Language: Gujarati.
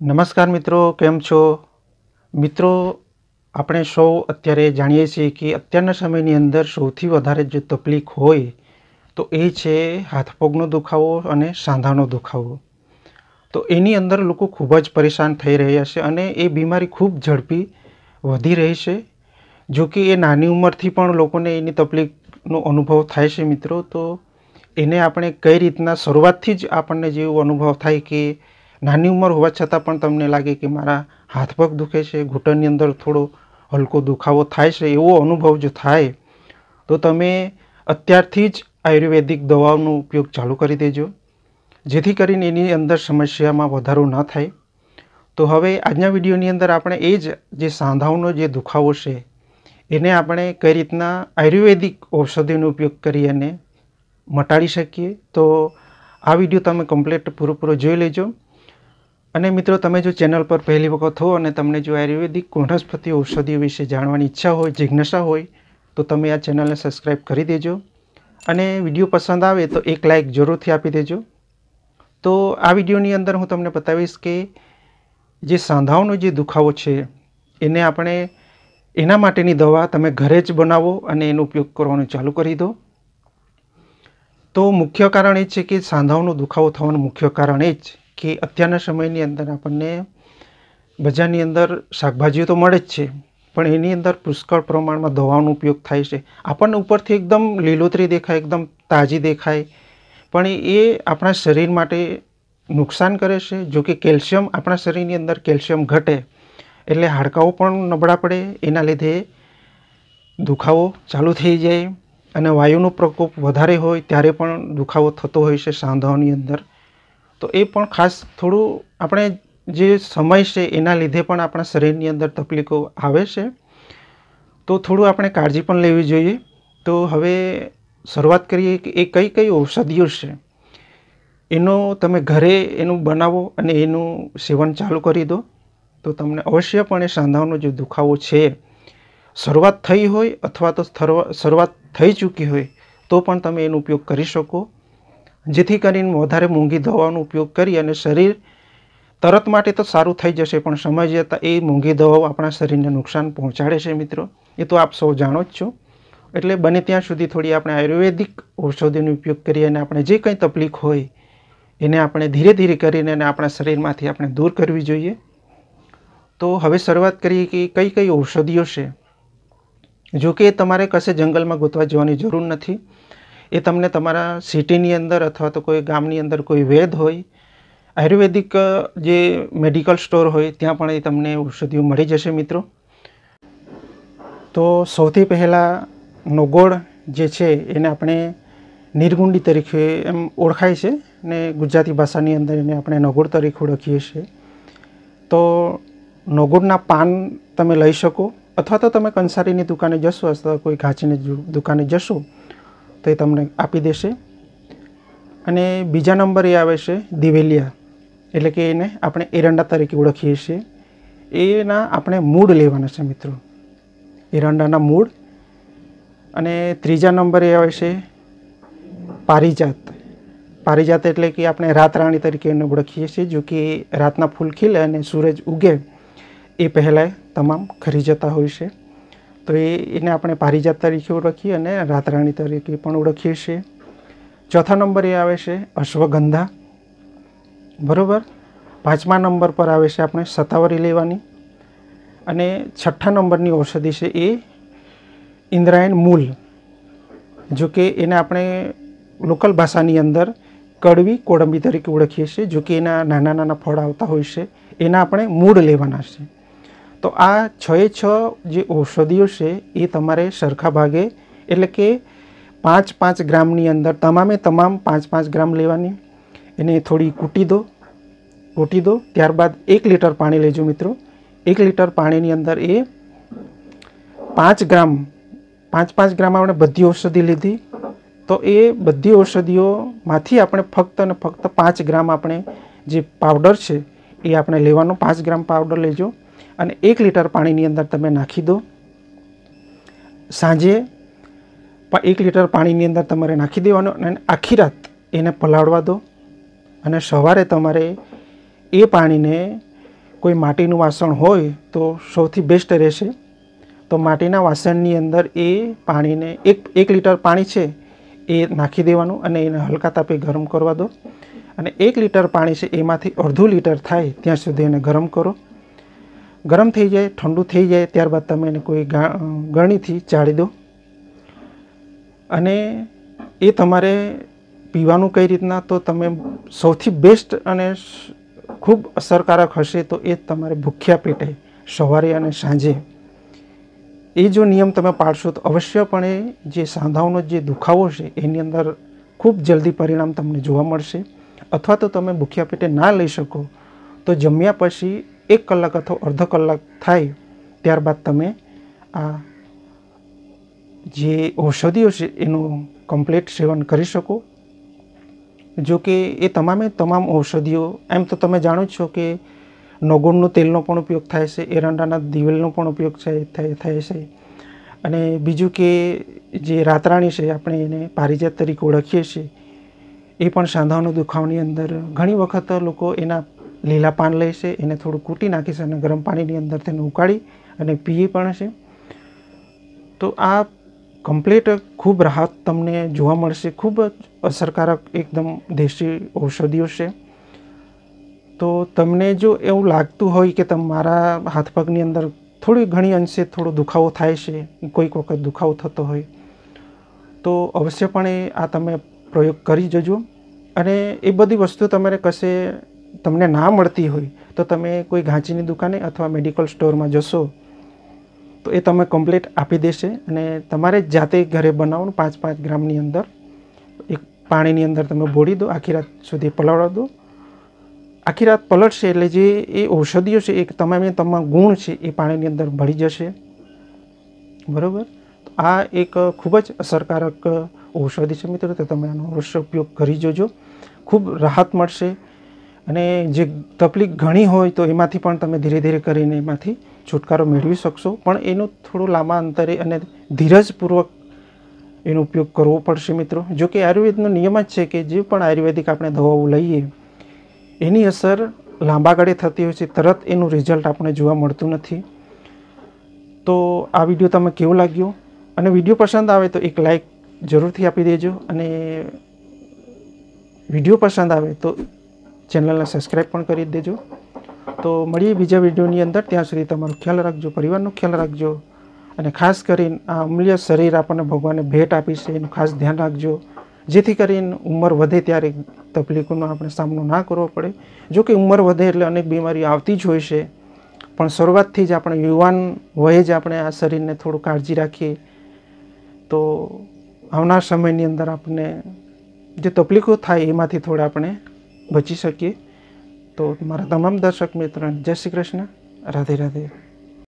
નમસ્કાર મિત્રો કેમ છો મિત્રો આપણે સૌ અત્યારે જાણીએ છીએ કે અત્યારના સમયની અંદર સૌથી વધારે જે તકલીફ હોય તો એ છે હાથપગનો દુખાવો અને સાંધાનો દુખાવો તો એની અંદર લોકો ખૂબ જ પરેશાન થઈ રહ્યા છે અને એ બીમારી ખૂબ ઝડપી વધી રહી છે જો કે એ નાની ઉંમરથી પણ લોકોને એની તકલીફનો અનુભવ થાય છે મિત્રો તો એને આપણે કઈ રીતના શરૂઆતથી જ આપણને જેવો અનુભવ થાય કે નાની ઉંમર હોવા છતાં પણ તમને લાગે કે મારા હાથ પગ દુખે છે ઘૂંટણની અંદર થોડો હલકો દુખાવો થાય છે એવો અનુભવ જો થાય તો તમે અત્યારથી જ આયુર્વેદિક દવાઓનો ઉપયોગ ચાલુ કરી દેજો જેથી કરીને એની અંદર સમસ્યામાં વધારો ન થાય તો હવે આજના વિડીયોની અંદર આપણે એ જ જે સાંધાઓનો જે દુખાવો છે એને આપણે કઈ રીતના આયુર્વેદિક ઔષધિનો ઉપયોગ કરી અને મટાડી શકીએ તો આ વિડીયો તમે કમ્પ્લીટ પૂરેપૂરો જોઈ લેજો અને મિત્રો તમે જો ચેનલ પર પહેલી વખત હો અને તમને જો આયુર્વેદિક વનસ્પતિ ઔષધિઓ વિશે જાણવાની ઈચ્છા હોય જિજ્ઞાસા હોય તો તમે આ ચેનલને સબસ્ક્રાઈબ કરી દેજો અને વિડીયો પસંદ આવે તો એક લાઇક જરૂરથી આપી દેજો તો આ વિડીયોની અંદર હું તમને બતાવીશ કે જે સાંધાઓનો જે દુખાવો છે એને આપણે એના માટેની દવા તમે ઘરે જ બનાવો અને એનો ઉપયોગ કરવાનો ચાલુ કરી દો તો મુખ્ય કારણ એ છે કે સાંધાઓનો દુખાવો થવાનું મુખ્ય કારણ એ જ કે અત્યારના સમયની અંદર આપણને બજારની અંદર શાકભાજીઓ તો મળે જ છે પણ એની અંદર પુષ્કળ પ્રમાણમાં દવાનો ઉપયોગ થાય છે આપણને ઉપરથી એકદમ લીલોતરી દેખાય એકદમ તાજી દેખાય પણ એ આપણા શરીર માટે નુકસાન કરે છે જો કે કેલ્શિયમ આપણા શરીરની અંદર કેલ્શિયમ ઘટે એટલે હાડકાઓ પણ નબળા પડે એના લીધે દુખાવો ચાલુ થઈ જાય અને વાયુનો પ્રકોપ વધારે હોય ત્યારે પણ દુખાવો થતો હોય છે સાંધાઓની અંદર તો એ પણ ખાસ થોડું આપણે જે સમય છે એના લીધે પણ આપણા શરીરની અંદર તકલીફો આવે છે તો થોડું આપણે કાળજી પણ લેવી જોઈએ તો હવે શરૂઆત કરીએ કે એ કઈ કઈ ઔષધિઓ છે એનો તમે ઘરે એનું બનાવો અને એનું સેવન ચાલુ કરી દો તો તમને અવશ્યપણે સાંધાઓનો જે દુખાવો છે શરૂઆત થઈ હોય અથવા તો શરૂઆત થઈ ચૂકી હોય તો પણ તમે એનો ઉપયોગ કરી શકો જેથી કરીને વધારે મોંઘી દવાનો ઉપયોગ કરી અને શરીર તરત માટે તો સારું થઈ જશે પણ સમય જતાં એ મોંઘી દવાઓ આપણા શરીરને નુકસાન પહોંચાડે છે મિત્રો એ તો આપ સૌ જાણો જ છો એટલે બને ત્યાં સુધી થોડી આપણે આયુર્વેદિક ઔષધિનો ઉપયોગ કરીએ અને આપણે જે કંઈ તકલીફ હોય એને આપણે ધીરે ધીરે કરીને અને આપણા શરીરમાંથી આપણે દૂર કરવી જોઈએ તો હવે શરૂઆત કરીએ કે કઈ કઈ ઔષધિઓ છે જો કે તમારે કશે જંગલમાં ગોતવા જવાની જરૂર નથી એ તમને તમારા સિટીની અંદર અથવા તો કોઈ ગામની અંદર કોઈ વેદ હોય આયુર્વેદિક જે મેડિકલ સ્ટોર હોય ત્યાં પણ એ તમને ઔષધિઓ મળી જશે મિત્રો તો સૌથી પહેલાં નોગોળ જે છે એને આપણે નિર્ગુંડી તરીકે એમ ઓળખાય છે ને ગુજરાતી ભાષાની અંદર એને આપણે નોગોળ તરીકે ઓળખીએ છીએ તો નોગોળના પાન તમે લઈ શકો અથવા તો તમે કંસારીની દુકાને જશો અથવા કોઈ ઘાચીની દુકાને જશો તે તમને આપી દેશે અને બીજા નંબરે આવે છે દિવેલિયા એટલે કે એને આપણે એરંડા તરીકે ઓળખીએ છીએ એના આપણે મૂળ લેવાના છે મિત્રો એરંડાના મૂળ અને ત્રીજા નંબરે આવે છે પારિજાત પારિજાત એટલે કે આપણે રાતરાણી તરીકે એને ઓળખીએ છીએ જો કે રાતના ફૂલ ખીલે અને સૂરજ ઉગે એ પહેલાં તમામ ખરી જતા હોય છે તો એ એને આપણે પારિજાત તરીકે ઓળખીએ અને રાતરાણી તરીકે પણ ઓળખીએ છીએ ચોથા નંબરે આવે છે અશ્વગંધા બરાબર પાંચમા નંબર પર આવે છે આપણે સતાવરી લેવાની અને છઠ્ઠા નંબરની ઔષધિ છે એ ઇન્દ્રાયણ મૂલ જોકે એને આપણે લોકલ ભાષાની અંદર કડવી કોળંબી તરીકે ઓળખીએ છીએ જો કે એના નાના નાના ફળ આવતા હોય છે એના આપણે મૂળ લેવાના છે તો આ છ એ છ જે ઔષધીઓ છે એ તમારે સરખા ભાગે એટલે કે 5 5 ગ્રામ ની અંદર તમામે તમામ 5 5 ગ્રામ લેવાની એને થોડી કુટી દો કુટી દો ત્યારબાદ 1 લિટર પાણી લેજો મિત્રો 1 લિટર પાણી ની અંદર એ 5 ગ્રામ 5 5 ગ્રામ આપણે બધી ઔષધી લીધી તો એ બધી ઔષધીઓમાંથી આપણે ફક્ત અને ફક્ત 5 ગ્રામ આપણે જે પાવડર છે એ આપણે લેવાનું 5 ગ્રામ પાવડર લેજો અને એક લીટર પાણીની અંદર તમે નાખી દો સાંજે એક લીટર પાણીની અંદર તમારે નાખી દેવાનું અને આખી રાત એને પલાળવા દો અને સવારે તમારે એ પાણીને કોઈ માટીનું વાસણ હોય તો સૌથી બેસ્ટ રહેશે તો માટીના વાસણની અંદર એ પાણીને એક એક લીટર પાણી છે એ નાખી દેવાનું અને એને હલકા તાપે ગરમ કરવા દો અને એક લીટર પાણી છે એમાંથી અડધું લીટર થાય ત્યાં સુધી એને ગરમ કરો ગરમ થઈ જાય ઠંડુ થઈ જાય ત્યારબાદ તમે એને કોઈ ગરણીથી ચાળી દો અને એ તમારે પીવાનું કઈ રીતના તો તમે સૌથી બેસ્ટ અને ખૂબ અસરકારક હશે તો એત તમારે ભૂખ્યા પેટે સવારિયાને સાંજે એ જો નિયમ તમે પાળશો તો અવશ્ય પણે જે સાંધાનો જે દુખાવો છે એની અંદર ખૂબ જલ્દી પરિણામ તમને જોવા મળશે અથવા તો તમે ભૂખ્યા પેટે ના લઈ શકો તો જમ્યા પછી એક કલાક અથવા અડધો કલાક થાય ત્યારબાદ તમે આ જે ઔષધિઓ છે એનું કમ્પ્લીટ સેવન કરી શકો જો કે એ તમામે તમામ ઔષધિઓ એમ તો તમે જાણો જ છો કે નોગોણનું તેલનો પણ ઉપયોગ થાય છે એરંડાના દિવેલનો પણ ઉપયોગ થાય છે અને બીજું કે જે રાતરાણી છે આપણે એને પારિજાત તરીકે ઓળખીએ છીએ એ પણ સાંધાઓના દુખાવાની અંદર ઘણી વખત લોકો એના લીલા પાન લેશે એને થોડું કૂટી નાખીશ અને ગરમ પાણીની અંદર તેને ઉકાળી અને પીએ પણ છે તો આ કમ્પ્લીટ ખૂબ રાહત તમને જોવા મળશે ખૂબ જ અસરકારક એકદમ દેશી ઔષધિઓ છે તો તમને જો એવું લાગતું હોય કે તમારા હાથ પગની અંદર થોડી ઘણી અંશે થોડો દુખાવો થાય છે કોઈક વખત દુખાવો થતો હોય તો અવશ્યપણે આ તમે પ્રયોગ કરી જજો અને એ બધી વસ્તુ તમારે કશે તમને ના મળતી હોય તો તમે કોઈ ઘાંચીની દુકાને અથવા મેડિકલ સ્ટોરમાં જશો તો એ તમે કમ્પ્લીટ આપી દેશે અને તમારે જાતે ઘરે બનાવવાનું પાંચ પાંચ ગ્રામની અંદર એક પાણીની અંદર તમે બોળી દો આખી રાત સુધી પલાળવા દો આખી રાત પલટશે એટલે જે એ ઔષધિઓ છે એ તમામે તમામ ગુણ છે એ પાણીની અંદર ભળી જશે બરાબર તો આ એક ખૂબ જ અસરકારક ઔષધિ છે મિત્રો તો તમે આનો અવશ્ય ઉપયોગ કરી જોજો ખૂબ રાહત મળશે અને જે તકલીફ ઘણી હોય તો એમાંથી પણ તમે ધીરે ધીરે કરીને એમાંથી છુટકારો મેળવી શકશો પણ એનું થોડું લાંબા અંતરે અને ધીરજપૂર્વક એનો ઉપયોગ કરવો પડશે મિત્રો જો કે આયુર્વેદનો નિયમ જ છે કે જે પણ આયુર્વેદિક આપણે દવાઓ લઈએ એની અસર લાંબા ગાળે થતી હોય છે તરત એનું રિઝલ્ટ આપણે જોવા મળતું નથી તો આ વિડીયો તમે કેવો લાગ્યો અને વિડીયો પસંદ આવે તો એક લાઈક જરૂરથી આપી દેજો અને વિડીયો પસંદ આવે તો ચેનલને સબસ્ક્રાઈબ પણ કરી દેજો તો મળીએ બીજા વિડીયોની અંદર ત્યાં સુધી તમારો ખ્યાલ રાખજો પરિવારનો ખ્યાલ રાખજો અને ખાસ કરીને આ અમૂલ્ય શરીર આપણને ભગવાને ભેટ આપી છે એનું ખાસ ધ્યાન રાખજો જેથી કરીને ઉંમર વધે ત્યારે તકલીફોનો આપણે સામનો ના કરવો પડે જો કે ઉંમર વધે એટલે અનેક બીમારી આવતી જ હોય છે પણ શરૂઆતથી જ આપણે યુવાન વયે જ આપણે આ શરીરને થોડું કાળજી રાખીએ તો આવનાર સમયની અંદર આપણે જે તકલીફો થાય એમાંથી થોડા આપણે બચી શકીએ તો મારા તમામ દર્શક મિત્રોને જય શ્રી કૃષ્ણ રાધે રાધે